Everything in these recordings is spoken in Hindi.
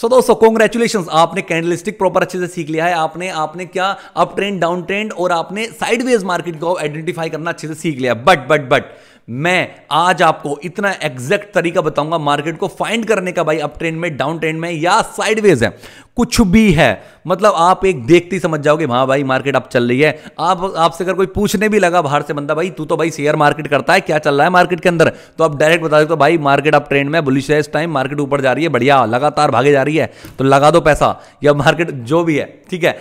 सो दोस्तों कॉन्ग्रेचुलेशन आपने कैंडलिस्टिक प्रॉपर अच्छे से सीख लिया है आपने आपने क्या अप ट्रेंड डाउन ट्रेंड और आपने साइडवेज मार्केट को आइडेंटिफाई करना अच्छे से सीख लिया बट बट बट मैं आज आपको इतना एग्जैक्ट तरीका बताऊंगा मार्केट को फाइंड करने का भाई अप ट्रेंड में डाउन ट्रेंड में या साइडवेज है कुछ भी है मतलब आप एक देखते ही समझ जाओगे हाँ भाई मार्केट अब चल रही है आप आपसे अगर कोई पूछने भी लगा बाहर से बंदा भाई तू तो भाई शेयर मार्केट करता है क्या चल रहा है मार्केट के अंदर तो आप डायरेक्ट बता सकते हो भाई मार्केट अब ट्रेंड में बुलिश है इस टाइम मार्केट ऊपर जा रही है बढ़िया लगातार भागे जा रही है तो लगा दो पैसा या मार्केट जो भी है ठीक है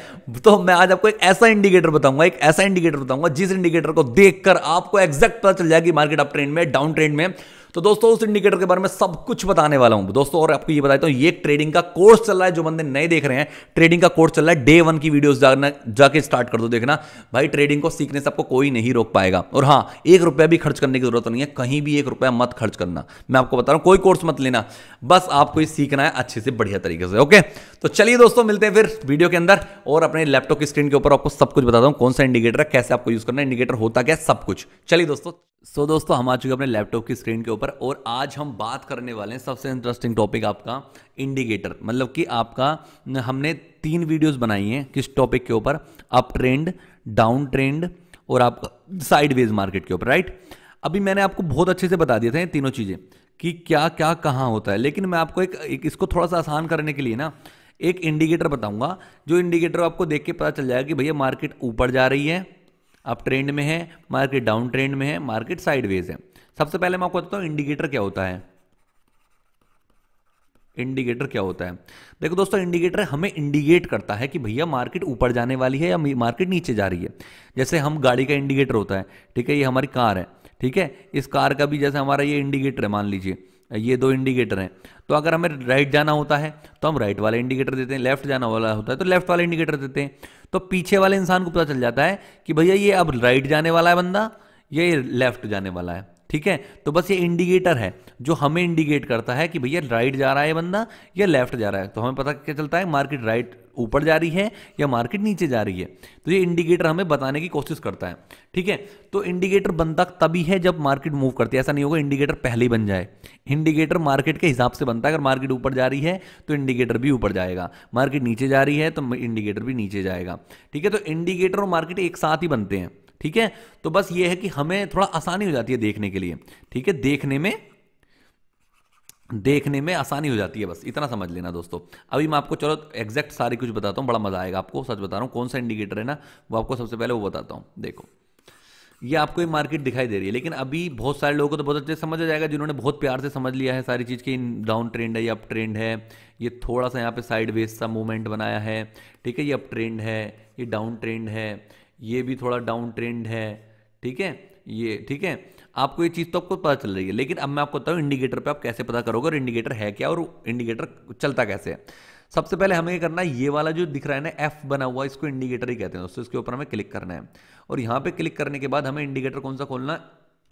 तो मैं आज आपको एक ऐसा इंडिकेटर बताऊंगा एक ऐसा इंडिकेटर बताऊंगा जिस इंडिकेटर को देखकर आपको एग्जैक्ट पता चल जाएगी मार्केट अप ट्रेंड में डाउन ट्रेंड में तो दोस्तों उस इंडिकेटर के बारे में सब कुछ बताने वाला हूं दोस्तों और आपको ये बताता हूं ये ट्रेडिंग का कोर्स चल रहा है जो बंदे नए देख रहे हैं ट्रेडिंग का कोर्स चल रहा है डे वन की वीडियो जाके स्टार्ट कर दो देखना भाई ट्रेडिंग को सीखने से आपको कोई नहीं रोक पाएगा और हाँ एक रुपया भी खर्च करने की जरूरत नहीं है कहीं भी एक रुपया मत खर्च करना मैं आपको बता रहा हूं कोई कोर्स मत लेना बस आपको ये सीखना है अच्छे से बढ़िया तरीके से ओके तो चलिए दोस्तों मिलते हैं फिर वीडियो के अंदर और अपने लैपटॉप की स्क्रीन के ऊपर आपको सब कुछ बताता हूँ कौन सा इंडिकेटर है कैसे आपको यूज करना है इंडिकेटर होता क्या सब कुछ चलिए दोस्तों सो so, दोस्तों हम आ चुके अपने लैपटॉप की स्क्रीन के ऊपर और आज हम बात करने वाले हैं सबसे इंटरेस्टिंग टॉपिक आपका इंडिकेटर मतलब कि आपका हमने तीन वीडियोस बनाई हैं किस टॉपिक के ऊपर अप ट्रेंड डाउन ट्रेंड और आपका साइडवेज मार्केट के ऊपर राइट अभी मैंने आपको बहुत अच्छे से बता दिए थे तीनों चीज़ें कि क्या क्या कहाँ होता है लेकिन मैं आपको एक, एक इसको थोड़ा सा आसान करने के लिए ना एक इंडिकेटर बताऊंगा जो इंडिकेटर आपको देख के पता चल जाएगा कि भैया मार्केट ऊपर जा रही है अप ट्रेंड में है मार्केट डाउन ट्रेंड में है मार्केट साइडवेज है सबसे पहले मैं आपको बताता हूँ इंडिकेटर क्या होता है इंडिकेटर क्या होता है देखो दोस्तों इंडिकेटर हमें इंडिकेट करता है कि भैया मार्केट ऊपर जाने वाली है या मार्केट नीचे जा रही है जैसे हम गाड़ी का इंडिकेटर होता है ठीक है ये हमारी कार है ठीक है इस कार का भी जैसे हमारा ये इंडिकेटर है मान लीजिए ये दो इंडिकेटर हैं तो अगर हमें राइट जाना होता है तो हम राइट वाला इंडिकेटर देते हैं लेफ्ट जाना वाला होता है तो लेफ्ट वाला इंडिकेटर देते हैं तो पीछे वाले इंसान को पता चल जाता है कि भैया ये अब राइट जाने वाला है बंदा ये लेफ्ट जाने वाला है ठीक है तो बस ये इंडिकेटर है जो हमें इंडिकेट करता है कि भैया राइट जा रहा है बंदा या लेफ्ट जा रहा है तो हमें पता क्या चलता है मार्केट राइट ऊपर जा रही है या मार्केट नीचे जा रही है तो ये इंडिकेटर हमें बताने की कोशिश करता है ठीक है तो इंडिकेटर बनता तभी है जब मार्केट मूव करती है ऐसा नहीं होगा इंडिकेटर पहले ही बन जाए इंडिकेटर मार्केट के हिसाब से बनता है अगर मार्केट ऊपर जा रही है तो इंडिकेटर भी ऊपर जाएगा मार्केट नीचे जा रही है तो इंडिकेटर भी नीचे जाएगा ठीक है तो इंडिकेटर और मार्केट एक साथ ही बनते हैं ठीक है तो बस ये है कि हमें थोड़ा आसानी हो जाती है देखने के लिए ठीक है देखने में देखने में आसानी हो जाती है बस इतना समझ लेना दोस्तों अभी मैं आपको चलो एग्जैक्ट सारी कुछ बताता हूँ बड़ा मजा आएगा आपको सच बता रहा हूँ कौन सा इंडिकेटर है ना वो आपको सबसे पहले वो बताता हूँ देखो ये आपको एक मार्केट दिखाई दे रही है लेकिन अभी बहुत सारे लोगों को तो बहुत अच्छे समझ आ जाएगा जिन्होंने बहुत प्यार से समझ लिया है सारी चीज़ की डाउन ट्रेंड है ये अप ट्रेंड है ये थोड़ा सा यहाँ पे साइड वेज सा मूवमेंट बनाया है ठीक है ये अप ट्रेंड है ये डाउन ट्रेंड है ये भी थोड़ा डाउन ट्रेंड है ठीक है ये ठीक है आपको ये चीज़ तो आपको पता चल रही है लेकिन अब मैं आपको बताऊँ इंडिकेटर पे आप कैसे पता करोगे और इंडिकेटर है क्या और इंडिकेटर चलता कैसे है सबसे पहले हमें ये करना है ये वाला जो दिख रहा है ना एफ बना हुआ इसको इंडिकेटर ही कहते हैं दोस्तों इसके ऊपर हमें क्लिक करना है और यहाँ पे क्लिक करने के बाद हमें इंडिकेटर कौन सा खोलना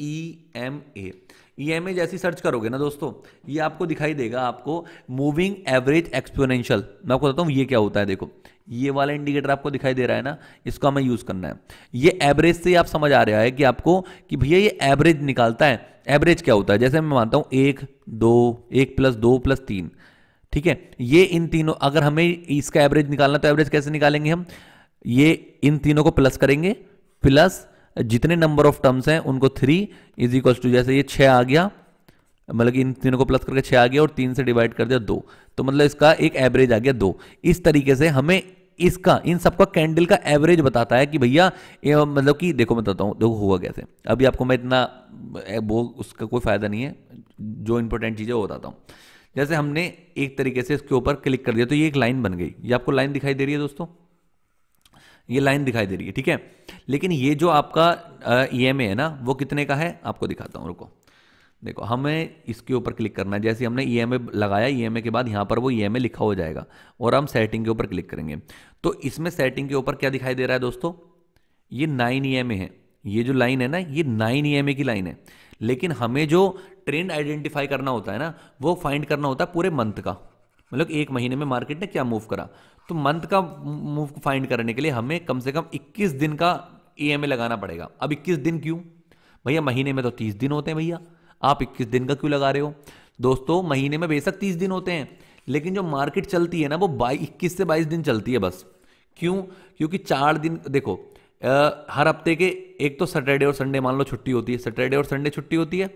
E M A E M A जैसी सर्च करोगे ना दोस्तों ये आपको दिखाई देगा आपको मूविंग एवरेज एक्सपोनेंशियल मैं आपको बताता हूँ ये क्या होता है देखो ये वाला इंडिकेटर आपको दिखाई दे रहा है ना इसको हमें यूज़ करना है ये एवरेज से आप समझ आ रहा है कि आपको कि भैया ये एवरेज निकालता है एवरेज क्या होता है जैसे मैं मानता हूं एक दो एक प्लस दो प्लस तीन ठीक है ये इन तीनों अगर हमें इसका एवरेज निकालना तो एवरेज कैसे निकालेंगे हम ये इन तीनों को प्लस करेंगे प्लस जितने नंबर ऑफ टर्म्स हैं उनको थ्री इज इक्वल टू जैसे ये छह आ गया मतलब कि इन तीनों को प्लस करके छह आ गया और तीन से डिवाइड कर दिया दो तो मतलब इसका एक एवरेज आ गया दो इस तरीके से हमें इसका इन सबका कैंडल का एवरेज बताता है कि भैया मतलब कि देखो मैं बताता हूँ देखो हुआ कैसे अभी आपको मैं इतना वो उसका कोई फ़ायदा नहीं है जो इंपॉर्टेंट चीज़ है वो बताता हूँ जैसे हमने एक तरीके से इसके ऊपर क्लिक कर दिया तो ये एक लाइन बन गई ये आपको लाइन दिखाई दे रही है दोस्तों ये लाइन दिखाई दे रही है ठीक है लेकिन ये जो आपका ई एम ए है ना वो कितने का है आपको दिखाता हूँ रुको देखो हमें इसके ऊपर क्लिक करना है जैसे हमने ई e लगाया ई e के बाद यहाँ पर वो ई e लिखा हो जाएगा और हम सेटिंग के ऊपर क्लिक करेंगे तो इसमें सेटिंग के ऊपर क्या दिखाई दे रहा है दोस्तों ये नाइन ई है ये जो लाइन है ना ये नाइन ई की लाइन है लेकिन हमें जो ट्रेंड आइडेंटिफाई करना होता है ना वो फाइंड करना होता है पूरे मंथ का मतलब एक महीने में मार्केट ने क्या मूव करा तो मंथ का मूव फाइंड करने के लिए हमें कम से कम 21 दिन का ई लगाना पड़ेगा अब 21 दिन क्यों भैया महीने में तो 30 दिन होते हैं भैया आप इक्कीस दिन का क्यों लगा रहे हो दोस्तों महीने में बेशक तीस दिन होते हैं लेकिन जो मार्केट चलती है ना वो बाई इक्कीस से बाईस दिन चलती है बस क्यों क्योंकि चार दिन देखो आ, हर हफ्ते के एक तो सैटरडे और संडे मान लो छुट्टी होती है सैटरडे और संडे छुट्टी होती है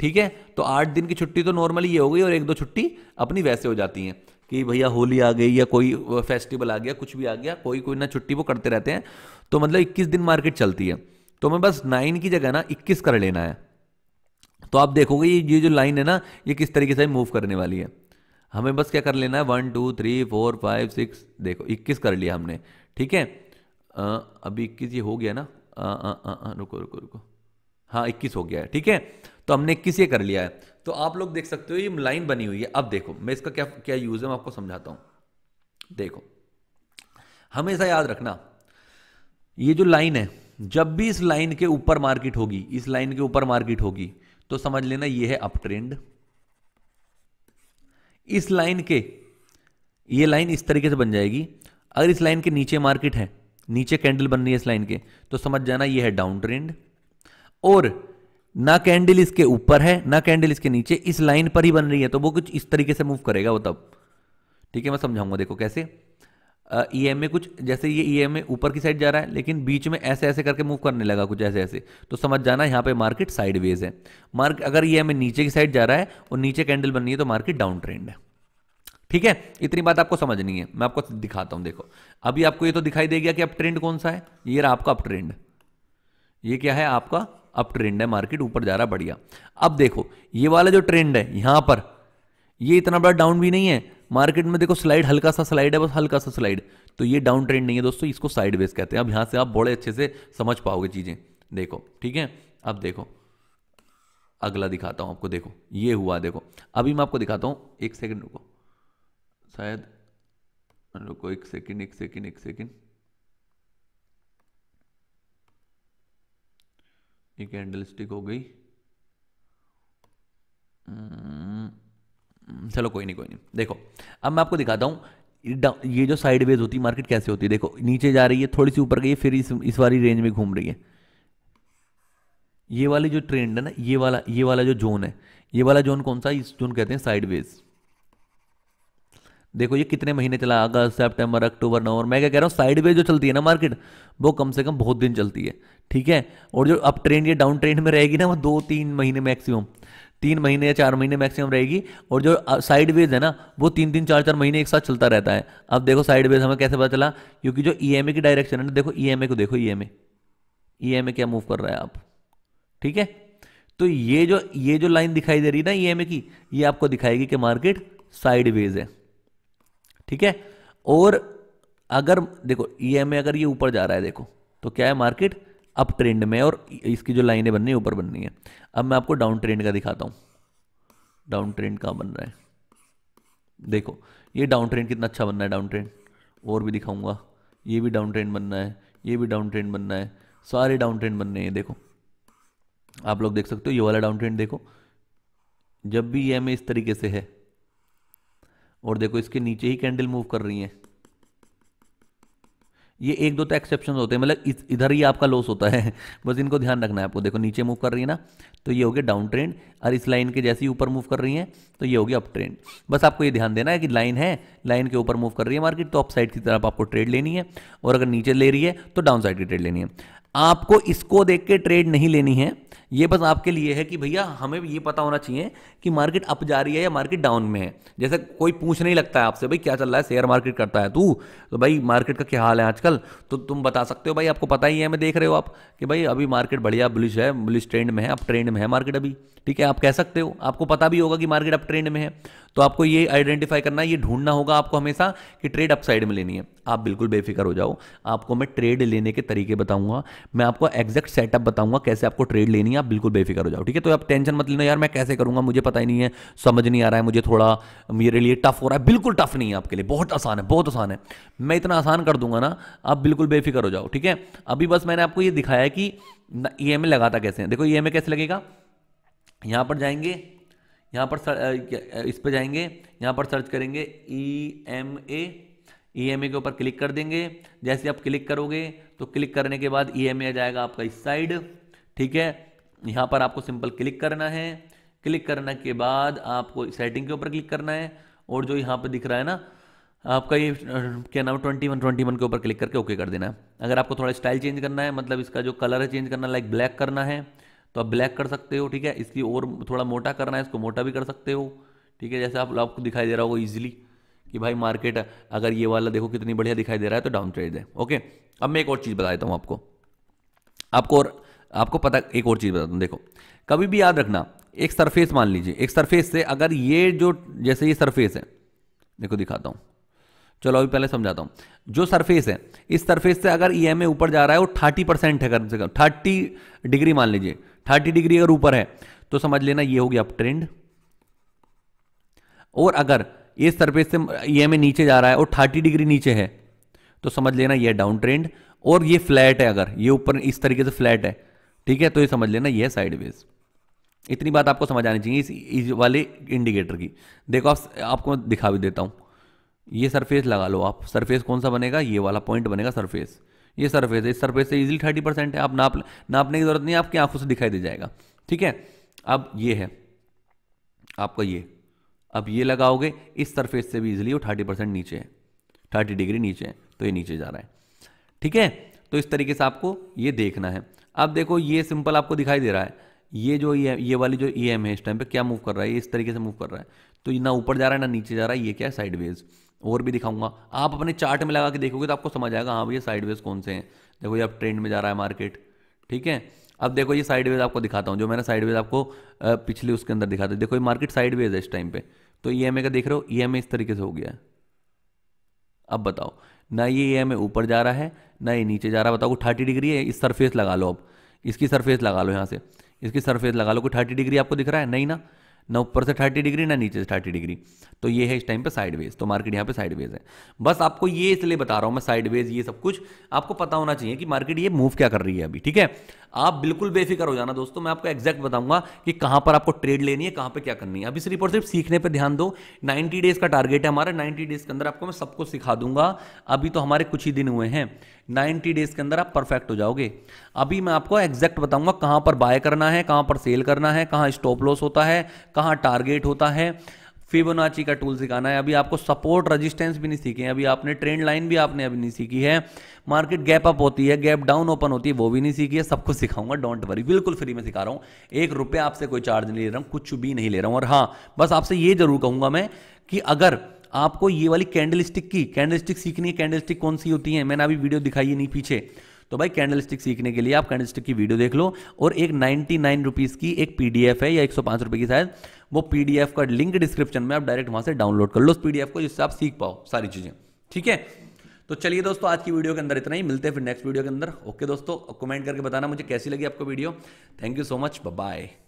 ठीक है तो आठ दिन की छुट्टी तो नॉर्मली ये हो गई और एक दो छुट्टी अपनी वैसे हो जाती हैं कि भैया होली आ गई या कोई फेस्टिवल आ गया कुछ भी आ गया कोई कोई ना छुट्टी वो करते रहते हैं तो मतलब इक्कीस दिन मार्केट चलती है तो हमें बस नाइन की जगह ना इक्कीस कर लेना है तो आप देखोगे ये जो लाइन है ना ये किस तरीके से मूव करने वाली है हमें बस क्या कर लेना है one two three four five six देखो इक्कीस कर लिया हमने ठीक है अभी इक्कीस ये हो गया ना आ, आ, आ, आ, रुको रुको रुको हाँ इक्कीस हो गया है ठीक है तो हमने इक्कीस ये कर लिया है तो आप लोग देख सकते हो ये लाइन बनी हुई है अब देखो मैं इसका क्या क्या यूज़ है मैं आपको समझाता हूँ देखो हमेशा याद रखना ये जो लाइन है जब भी इस लाइन के ऊपर मार्केट होगी इस लाइन के ऊपर मार्केट होगी तो समझ लेना ये है अप ट्रेंड इस लाइन के ये लाइन इस तरीके से बन जाएगी अगर इस लाइन के नीचे मार्केट है नीचे कैंडल बन रही है इस लाइन के तो समझ जाना ये है डाउन ट्रेंड और ना कैंडल इसके ऊपर है ना कैंडल इसके नीचे इस लाइन पर ही बन रही है तो वो कुछ इस तरीके से मूव करेगा वो तब ठीक है मैं समझाऊंगा देखो कैसे ई एम ए कुछ जैसे ये ई एम ए ऊपर की साइड जा रहा है लेकिन बीच में ऐसे ऐसे करके मूव करने लगा कुछ ऐसे ऐसे तो समझ जाना यहाँ पे मार्केट साइडवेज है मार्केट अगर ई एम ए नीचे की साइड जा रहा है और नीचे कैंडल बननी है तो मार्केट डाउन ट्रेंड है ठीक है इतनी बात आपको समझनी है मैं आपको दिखाता हूँ देखो अभी आपको ये तो दिखाई देगा कि अब ट्रेंड कौन सा है ये रहा आपका अप ट्रेंड ये क्या है आपका अप ट्रेंड है मार्केट ऊपर जा रहा बढ़िया अब देखो ये वाला जो ट्रेंड है यहाँ पर ये इतना बड़ा डाउन भी नहीं है मार्केट में देखो स्लाइड हल्का सा स्लाइड है बस हल्का सा स्लाइड तो ये डाउन ट्रेंड नहीं है दोस्तों इसको साइड कहते हैं अब यहां से आप बड़े अच्छे से समझ पाओगे चीज़ें देखो ठीक है अब देखो अगला दिखाता हूं आपको देखो ये हुआ देखो अभी मैं आपको दिखाता हूं एक सेकंड रुको शायद रुको एक सेकंड एक सेकंड एक सेकंड एक कैंडल स्टिक हो गई hmm। हम्म, चलो कोई नहीं कोई नहीं देखो अब मैं आपको दिखाता हूँ ये जो साइड वेज होती है मार्केट कैसे होती है देखो नीचे जा रही है थोड़ी सी ऊपर गई फिर इस इस वाली रेंज में घूम रही है ये वाली जो ट्रेंड है ना ये वाला ये वाला जो जोन है ये वाला जोन कौन सा इस जोन कहते हैं साइडवेज देखो ये कितने महीने चला अगस्त सितंबर अक्टूबर नवंबर मैं क्या कह रहा हूँ साइडवेज जो चलती है ना मार्केट वो कम से कम बहुत दिन चलती है ठीक है और जो अप ट्रेंड या डाउन ट्रेंड में रहेगी ना वो दो तीन महीने मैक्सिमम तीन महीने या चार महीने मैक्सिमम रहेगी और जो साइड वेज है ना वो तीन तीन चार चार महीने एक साथ चलता रहता है अब देखो साइड वेज हमें कैसे पता चला क्योंकि जो ई e की डायरेक्शन है ना देखो ई e को देखो ई e एम क्या मूव कर रहा है आप ठीक है तो ये जो ये जो लाइन दिखाई दे रही है ना ई की ये आपको दिखाएगी कि मार्केट साइड वेज है ठीक है और अगर देखो ई अगर ये ऊपर जा रहा है देखो तो क्या है मार्केट अप ट्रेंड में और इसकी जो लाइनें बननी है ऊपर बननी है अब मैं आपको डाउन ट्रेंड का दिखाता हूँ डाउन ट्रेंड कहाँ बन रहा है देखो ये डाउन ट्रेंड कितना अच्छा बनना है डाउन ट्रेंड और भी दिखाऊंगा ये भी डाउन ट्रेंड बनना है ये भी डाउन ट्रेंड बनना है सारे डाउन ट्रेंड बनने हैं देखो आप लोग देख सकते हो ये वाला डाउन ट्रेंड देखो जब भी ये में इस तरीके से है और देखो इसके नीचे ही कैंडल मूव कर रही हैं ये एक दो तो एक्सेप्शन होते हैं मतलब इधर ही आपका लॉस होता है बस इनको ध्यान रखना है आपको देखो नीचे मूव कर रही है ना तो ये हो गया डाउन ट्रेंड और इस लाइन के जैसे ही ऊपर मूव कर रही है तो ये हो गया अप ट्रेंड बस आपको ये ध्यान देना है कि लाइन है लाइन के ऊपर मूव कर रही है मार्केट तो अप साइड की तरफ आपको ट्रेड लेनी है और अगर नीचे ले रही है तो डाउन साइड की ट्रेड लेनी है आपको इसको देख के ट्रेड नहीं लेनी है ये बस आपके लिए है कि भैया हमें ये पता होना चाहिए कि मार्केट अप जा रही है या मार्केट डाउन में है जैसे कोई पूछ नहीं लगता है आपसे भाई क्या चल रहा है शेयर मार्केट करता है तू तो भाई मार्केट का क्या हाल है आजकल तो तुम बता सकते हो भाई आपको पता ही है मैं देख रहे हो आप कि भाई अभी मार्केट बढ़िया बुलिश है बुलिश ट्रेंड में है अप ट्रेंड में है मार्केट अभी ठीक है आप कह सकते हो आपको पता भी होगा कि मार्केट अप ट्रेंड में है तो आपको ये आइडेंटिफाई करना ये ढूंढना होगा आपको हमेशा कि ट्रेड अपसाइड में लेनी है आप बिल्कुल बेफिक्र हो जाओ आपको मैं ट्रेड लेने के तरीके बताऊंगा मैं आपको एग्जैक्ट सेटअप बताऊंगा कैसे आपको ट्रेड लेनी है नहीं आप बिल्कुल बेफिक्र हो जाओ ठीक है तो आप टेंशन मत लेना यार मैं कैसे करूंगा मुझे पता ही नहीं है समझ नहीं आ रहा है मुझे थोड़ा मेरे लिए टफ हो रहा है बिल्कुल टफ नहीं है आपके लिए बहुत आसान है बहुत आसान है मैं इतना आसान कर दूंगा ना आप बिल्कुल बेफिक्र हो जाओ ठीक है अभी बस मैंने आपको ये दिखाया कि ई एम लगाता कैसे है देखो ई एम कैसे लगेगा यहाँ पर जाएंगे यहाँ पर सर, इस पर जाएंगे यहाँ पर सर्च करेंगे E M A E M A के ऊपर क्लिक कर देंगे जैसे आप क्लिक करोगे तो क्लिक करने के बाद ई एम ए आ जाएगा आपका इस साइड ठीक है यहाँ पर आपको सिंपल क्लिक करना है क्लिक करने के बाद आपको सेटिंग के ऊपर क्लिक करना है और जो यहाँ पर दिख रहा है ना आपका ये क्या नाम ट्वेंटी वन ट्वेंटी वन के ऊपर क्लिक करके ओके कर देना है अगर आपको थोड़ा स्टाइल चेंज करना है मतलब इसका जो कलर है चेंज करना लाइक ब्लैक करना है तो आप ब्लैक कर सकते हो ठीक है इसकी और थोड़ा मोटा करना है इसको मोटा भी कर सकते हो ठीक है जैसे आप आपको दिखाई दे रहा होगा ईजिली कि भाई मार्केट अगर ये वाला देखो कितनी बढ़िया दिखाई दे रहा है तो डाउन ट्रेड है ओके अब मैं एक और चीज़ बता देता हूँ आपको आपको और आपको पता एक और चीज़ बता हूँ देखो कभी भी याद रखना एक सरफेस मान लीजिए एक सरफेस से अगर ये जो जैसे ये सरफेस है देखो दिखाता हूँ चलो अभी पहले समझाता हूँ जो सरफेस है इस सरफेस से अगर ई e एम ऊपर जा रहा है वो थर्टी परसेंट है कम से कम थर्टी डिग्री मान लीजिए थर्टी डिग्री अगर ऊपर है तो समझ लेना ये होगी अप ट्रेंड और अगर इस सरफेस से ई e एम नीचे जा रहा है और थर्टी डिग्री नीचे है तो समझ लेना ये डाउन ट्रेंड और ये फ्लैट है अगर ये ऊपर इस तरीके से फ्लैट है ठीक है तो ये समझ लेना ये साइडवेज इतनी बात आपको समझ आनी चाहिए इस, इस वाले इंडिकेटर की देखो आप आपको दिखा भी देता हूँ ये सरफेस लगा लो आप सरफेस कौन सा बनेगा ये वाला पॉइंट बनेगा सरफेस ये सरफेस है इस सरफेस से इजिली थर्टी परसेंट है आप नाप नापने की जरूरत नहीं आपकी आंखों से दिखाई दे जाएगा ठीक है अब ये है आपका ये अब ये लगाओगे इस सरफेस से भी इजिली वो थर्टी परसेंट नीचे है थर्टी डिग्री नीचे है तो ये नीचे जा रहा है ठीक है तो इस तरीके से आपको ये देखना है अब देखो ये सिंपल आपको दिखाई दे रहा है ये जो ये e ये वाली जो ई e एम है इस टाइम पे क्या मूव कर रहा है ये इस तरीके से मूव कर रहा है तो ये ना ऊपर जा रहा है ना नीचे जा रहा है ये क्या है साइडवेज और भी दिखाऊंगा आप अपने चार्ट में लगा के देखोगे तो आपको समझ आएगा हाँ भैया साइडवेज कौन से हैं देखो ये अब ट्रेंड में जा रहा है मार्केट ठीक है अब देखो ये साइडवेज आपको दिखाता हूँ जो मैंने साइडवेज आपको पिछले उसके अंदर दिखा था देखो ये मार्केट साइडवेज है इस टाइम पे तो ई e एम का देख रहे हो ई एम इस तरीके से हो गया है अब बताओ ना ये एम है ऊपर जा रहा है ना ये नीचे जा रहा है बताओ थर्टी डिग्री है इस सरफेस लगा लो अब इसकी सरफेस लगा लो यहाँ से इसकी सरफेस लगा लो को थर्टी डिग्री आपको दिख रहा है नहीं ना ना ऊपर से थर्टी डिग्री ना नीचे से थर्टी डिग्री तो ये है इस टाइम पे साइडवेज तो मार्केट यहाँ पे साइडवेज है बस आपको ये इसलिए बता रहा हूँ मैं साइडवेज ये सब कुछ आपको पता होना चाहिए कि मार्केट ये मूव क्या कर रही है अभी ठीक है आप बिल्कुल बेफिक्र हो जाना दोस्तों मैं आपको एग्जैक्ट बताऊंगा कि कहाँ पर आपको ट्रेड लेनी है कहाँ पर क्या करनी है अभी इस रिपोर्ट सिर्फ सीखने पर ध्यान दो नाइन्टी डेज का टारगेट है हमारा नाइन्टी डेज के अंदर आपको मैं सबको सिखा दूंगा अभी तो हमारे कुछ ही दिन हुए हैं 90 डेज के अंदर आप परफेक्ट हो जाओगे अभी मैं आपको एग्जैक्ट बताऊंगा कहां पर बाय करना है कहां पर सेल करना है कहां स्टॉप लॉस होता है कहां टारगेट होता है फिबोनाची का टूल सिखाना है अभी आपको सपोर्ट रेजिस्टेंस भी नहीं सीखे हैं अभी आपने ट्रेंड लाइन भी आपने अभी नहीं सीखी है मार्केट गैप अप होती है गैप डाउन ओपन होती है वो भी नहीं सीखी है सब कुछ सिखाऊंगा डोंट वरी बिल्कुल फ्री में सिखा रहा हूँ एक रुपये आपसे कोई चार्ज नहीं ले रहा हूँ कुछ भी नहीं ले रहा हूँ और हाँ बस आपसे ये जरूर कहूँगा मैं कि अगर आपको ये वाली कैंडल स्टिक की कैंडल स्टिक सीखनी है कैंडल स्टिक कौन सी होती है मैंने अभी वीडियो दिखाई नहीं पीछे तो भाई कैंडल स्टिक सीखने के लिए आप कैंडल स्टिक की वीडियो देख लो और एक नाइनटी नाइन रुपीज़ की एक पीडीएफ है या एक सौ पांच रुपए की शायद वो पीडीएफ का लिंक डिस्क्रिप्शन में आप डायरेक्ट वहां से डाउनलोड कर लो उस पीडीएफ को जिससे आप सीख पाओ सारी चीज़ें ठीक है तो चलिए दोस्तों आज की वीडियो के अंदर इतना ही मिलते हैं फिर नेक्स्ट वीडियो के अंदर ओके दोस्तों कमेंट करके बताना मुझे कैसी लगी आपको video thank you so much bye